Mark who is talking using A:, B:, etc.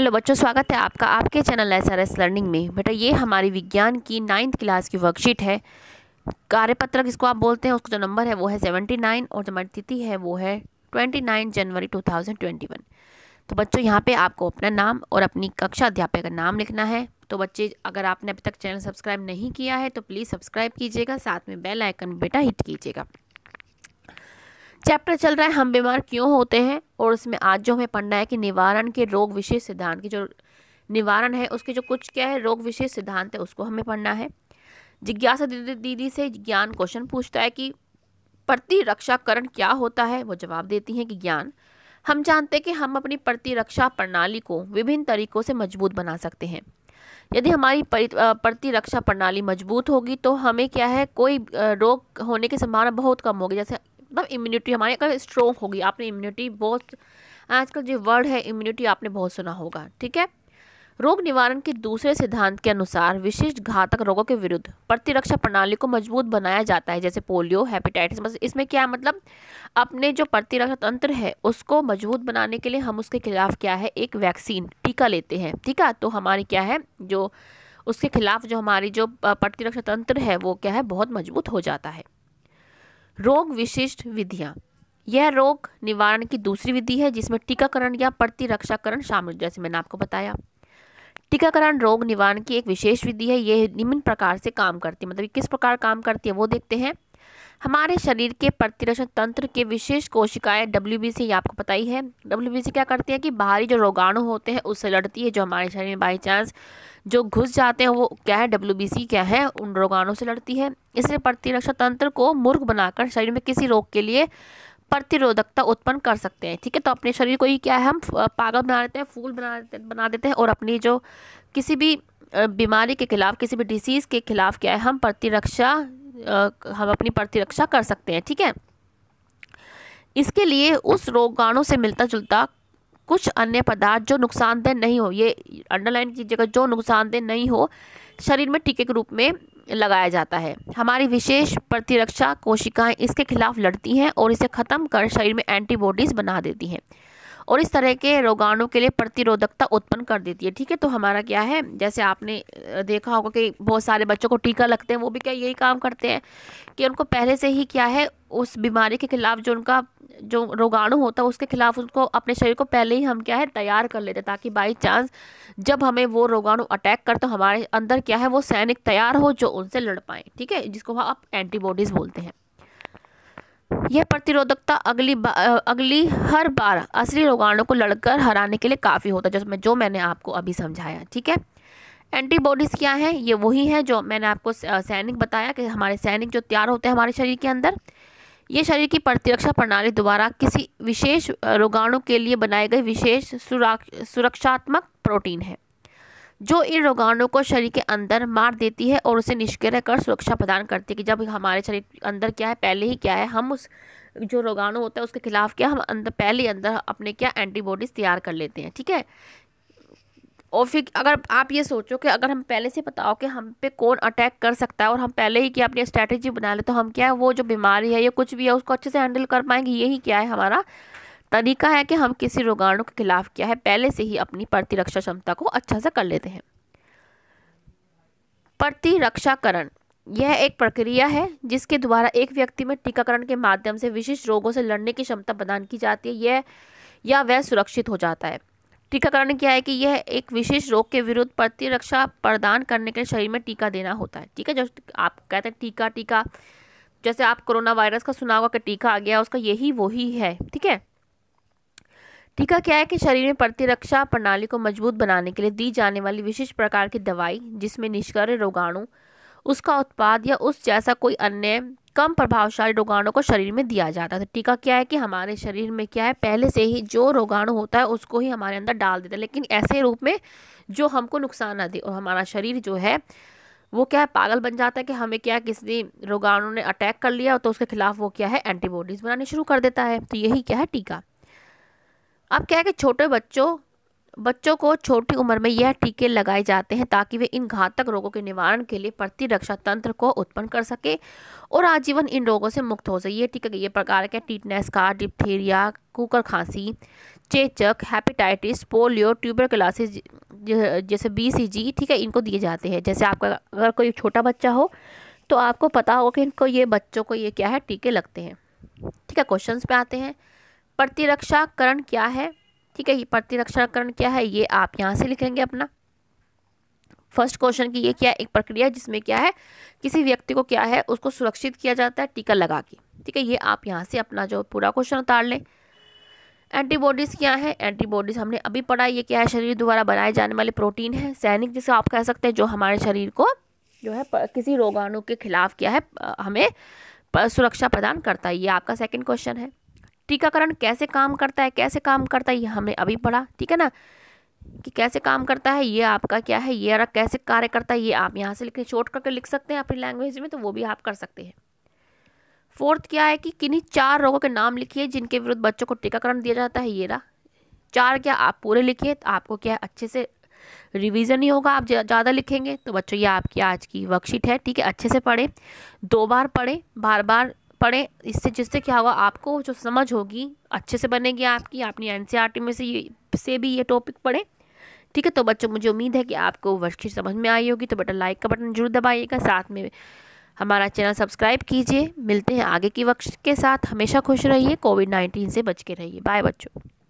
A: hello बच्चों स्वागत है आपका आपके channel S R S learning में बेटा ये हमारी विज्ञान की नाइन्थ क्लास की वर्कशीट है कार्यपत्रक इसको आप बोलते हैं उसका जो नंबर है वो है सेवेंटी नाइन और जो हमारी तिथि है वो है twenty nine January two thousand twenty one तो बच्चों यहाँ पे आपको अपना नाम और अपनी कक्षा अध्यापक का नाम लिखना है तो बच्चे अगर आपने अभी तक चैनल सब्सक्राइब नहीं किया है तो प्लीज़ सब्सक्राइब कीजिएगा साथ में बेल आइकन बेटा हिट कीजिएगा चैप्टर चल रहा है हम बीमार क्यों होते हैं और उसमें आज जो हमें पढ़ना है कि निवारण के रोग विशेष सिद्धांत की जो निवारण है उसके जो कुछ क्या है रोग विशेष सिद्धांत है उसको हमें पढ़ना है जिज्ञासा दीदी दीदी से ज्ञान क्वेश्चन पूछता है कि प्रतिरक्षाकरण क्या होता है वो जवाब देती हैं कि ज्ञान हम जानते हैं कि हम अपनी प्रतिरक्षा प्रणाली को विभिन्न तरीकों से मजबूत बना सकते हैं यदि हमारी प्रतिरक्षा प्रणाली मजबूत होगी तो हमें क्या है कोई रोग होने की संभावना बहुत कम होगी जैसे मतलब इम्यूनिटी हमारे अगर स्ट्रोंग होगी आपने इम्यूनिटी बहुत आजकल जो वर्ड है इम्यूनिटी आपने बहुत सुना होगा ठीक है रोग निवारण के दूसरे सिद्धांत के अनुसार विशिष्ट घातक रोगों के विरुद्ध प्रतिरक्षा प्रणाली को मजबूत बनाया जाता है जैसे पोलियो हेपेटाइटिस मतलब इसमें क्या मतलब अपने जो प्रतिरक्षा तंत्र है उसको मजबूत बनाने के लिए हम उसके खिलाफ क्या है एक वैक्सीन टीका लेते हैं ठीक है तो हमारी क्या है जो उसके खिलाफ जो हमारी जो प्रतिरक्षा तंत्र है वो क्या है बहुत मजबूत हो जाता है रोग विशिष्ट विधियाँ यह रोग निवारण की दूसरी विधि है जिसमें टीकाकरण या प्रतिरक्षाकरण शामिल जैसे मैंने आपको बताया टीकाकरण रोग निवारण की एक विशेष विधि है यह निम्न प्रकार से काम करती है मतलब किस प्रकार काम करती है वो देखते हैं हमारे शरीर के प्रतिरक्षण तंत्र के विशेष कोशिकाएं डब्ल्यू बी सी आपको पता ही है डब्ल्यू बी सी क्या करती है कि बाहरी जो रोगाणु होते हैं उससे लड़ती है जो हमारे शरीर में बाई चांस जो घुस जाते हैं वो क्या है डब्ल्यू बी सी क्या है उन रोगाणु से लड़ती है इसलिए प्रतिरक्षा तंत्र को मूर्ख बनाकर शरीर में किसी रोग के लिए प्रतिरोधकता उत्पन्न कर सकते हैं ठीक है तो अपने शरीर को ही क्या है हम पागल बना देते हैं फूल बना देते बना देते हैं और अपनी जो किसी भी बीमारी के खिलाफ किसी भी डिसीज़ के खिलाफ क्या है हम प्रतिरक्षा हम अपनी प्रतिरक्षा कर सकते हैं ठीक है इसके लिए उस रोगाणु से मिलता जुलता कुछ अन्य पदार्थ जो नुकसानदेह नहीं हो ये अंडरलाइन कीजिएगा जो नुकसानदेह नहीं हो शरीर में टीके के रूप में लगाया जाता है हमारी विशेष प्रतिरक्षा कोशिकाएं इसके खिलाफ लड़ती हैं और इसे ख़त्म कर शरीर में एंटीबॉडीज़ बना देती हैं और इस तरह के रोगाणु के लिए प्रतिरोधकता उत्पन्न कर देती है ठीक है तो हमारा क्या है जैसे आपने देखा होगा कि बहुत सारे बच्चों को टीका लगते हैं वो भी क्या यही काम करते हैं कि उनको पहले से ही क्या है उस बीमारी के खिलाफ जो उनका जो रोगाणु होता है उसके खिलाफ उनको अपने शरीर को पहले ही हम क्या है तैयार कर लेते हैं ताकि बाई चांस जब हमें वो रोगाणु अटैक कर तो हमारे अंदर क्या है वो सैनिक तैयार हो जो उनसे लड़ पाए ठीक है जिसको आप एंटीबॉडीज़ बोलते हैं यह प्रतिरोधकता अगली अगली हर बार असली रोगाणु को लड़कर हराने के लिए काफ़ी होता है जिसमें जो मैंने आपको अभी समझाया ठीक है एंटीबॉडीज़ क्या हैं ये वही हैं जो मैंने आपको सैनिक बताया कि हमारे सैनिक जो तैयार होते हैं हमारे शरीर के अंदर ये शरीर की प्रतिरक्षा प्रणाली द्वारा किसी विशेष रोगाणु के लिए बनाए गए विशेष सुरक्षात्मक प्रोटीन है जो इन रोगाणु को शरीर के अंदर मार देती है और उसे निष्क्रिय कर सुरक्षा प्रदान करती है कि जब हमारे शरीर के अंदर क्या है पहले ही क्या है हम उस जो रोगाणु होता है उसके खिलाफ क्या हम अंदर पहले ही अंदर अपने क्या एंटीबॉडीज़ तैयार कर लेते हैं ठीक है और फिर अगर आप ये सोचो कि अगर हम पहले से बताओ कि हम पे कौन अटैक कर सकता है और हम पहले ही क्या अपनी स्ट्रैटेजी बना ले तो हम क्या है वो जो बीमारी है या कुछ भी है उसको अच्छे से हैंडल कर पाएंगे यही क्या है हमारा तरीका है कि हम किसी रोगाणु के खिलाफ क्या है पहले से ही अपनी प्रतिरक्षा क्षमता को अच्छा सा कर लेते हैं प्रतिरक्षाकरण यह एक प्रक्रिया है जिसके द्वारा एक व्यक्ति में टीकाकरण के माध्यम से विशिष्ट रोगों से लड़ने की क्षमता प्रदान की जाती है यह या वह सुरक्षित हो जाता है टीकाकरण क्या है कि यह एक विशेष रोग के विरुद्ध प्रतिरक्षा प्रदान करने के शरीर में टीका देना होता है ठीक है जो आप कहते हैं टीका टीका जैसे आप कोरोना वायरस का सुना होगा कि टीका आ गया उसका यही वही है ठीक है टीका क्या है कि शरीर में प्रतिरक्षा प्रणाली को मजबूत बनाने के लिए दी जाने वाली विशेष प्रकार की दवाई जिसमें निष्क्रिय रोगाणु उसका उत्पाद या उस जैसा कोई अन्य कम प्रभावशाली रोगाणु को शरीर में दिया जाता है तो टीका क्या है कि हमारे शरीर में क्या है पहले से ही जो रोगाणु होता है उसको ही हमारे अंदर डाल देता है लेकिन ऐसे रूप में जो हमको नुकसान ना दे और हमारा शरीर जो है वो क्या है पागल बन जाता है कि हमें क्या किसी रोगाणु ने अटैक कर लिया तो उसके खिलाफ वो क्या है एंटीबॉडीज़ बनानी शुरू कर देता है तो यही क्या है टीका अब क्या है कि छोटे बच्चों बच्चों को छोटी उम्र में यह टीके लगाए जाते हैं ताकि वे इन घातक रोगों के निवारण के लिए प्रतिरक्षा तंत्र को उत्पन्न कर सके और आजीवन इन रोगों से मुक्त हो सके ये टीके ये प्रकार के टीटनेस का डिप्थीरिया कुकर खांसी चेचक हेपेटाइटिस पोलियो ट्यूबर क्लासेस जैसे बी सी जी ठीक है इनको दिए जाते हैं जैसे आपका अगर कोई छोटा बच्चा हो तो आपको पता होगा कि इनको ये बच्चों को ये क्या है टीके लगते हैं ठीक है क्वेश्चन पे आते हैं प्रतिरक्षाकरण क्या है ठीक है ये प्रतिरक्षाकरण क्या है ये आप यहाँ से लिखेंगे अपना फर्स्ट क्वेश्चन की ये क्या है एक प्रक्रिया जिसमें क्या है किसी व्यक्ति को क्या है उसको सुरक्षित किया जाता है टीका लगा के ठीक है ये आप यहाँ से अपना जो पूरा क्वेश्चन उतार लें एंटीबॉडीज़ क्या है एंटीबॉडीज़ हमने अभी पढ़ा ये क्या है शरीर द्वारा बनाए जाने वाले प्रोटीन है सैनिक जिसे आप कह सकते हैं जो हमारे शरीर को जो है किसी रोगाणु के खिलाफ क्या है हमें सुरक्षा प्रदान करता है ये आपका सेकेंड क्वेश्चन है टीकाकरण कैसे काम करता है कैसे काम करता है ये हमने अभी पढ़ा ठीक है ना कि कैसे काम करता है ये आपका क्या है ये कैसे कार्य करता है ये आप यहाँ से लिख शॉर्ट करके लिख सकते हैं अपनी लैंग्वेज में तो वो भी आप कर सकते हैं फोर्थ क्या है कि किन्हीं चार रोगों के नाम लिखिए जिनके विरुद्ध बच्चों को टीकाकरण दिया जाता है ये रहा चार क्या आप पूरे लिखिए तो आपको क्या अच्छे से रिवीजन ही होगा आप ज़्यादा लिखेंगे तो बच्चों ये आपकी आज की वर्कशीट है ठीक है अच्छे से पढ़ें दो बार पढ़ें बार बार पढ़ें इससे जिससे क्या होगा आपको जो समझ होगी अच्छे से बनेगी आपकी आपने एन e में से ये से भी ये टॉपिक पढ़ें ठीक है तो बच्चों मुझे उम्मीद है कि आपको वर्कशीट समझ में आई होगी तो बटन लाइक का बटन जरूर दबाइएगा साथ में हमारा चैनल सब्सक्राइब कीजिए मिलते हैं आगे की वक्त के साथ हमेशा खुश रहिए कोविड नाइन्टीन से बच के रहिए बाय बच्चों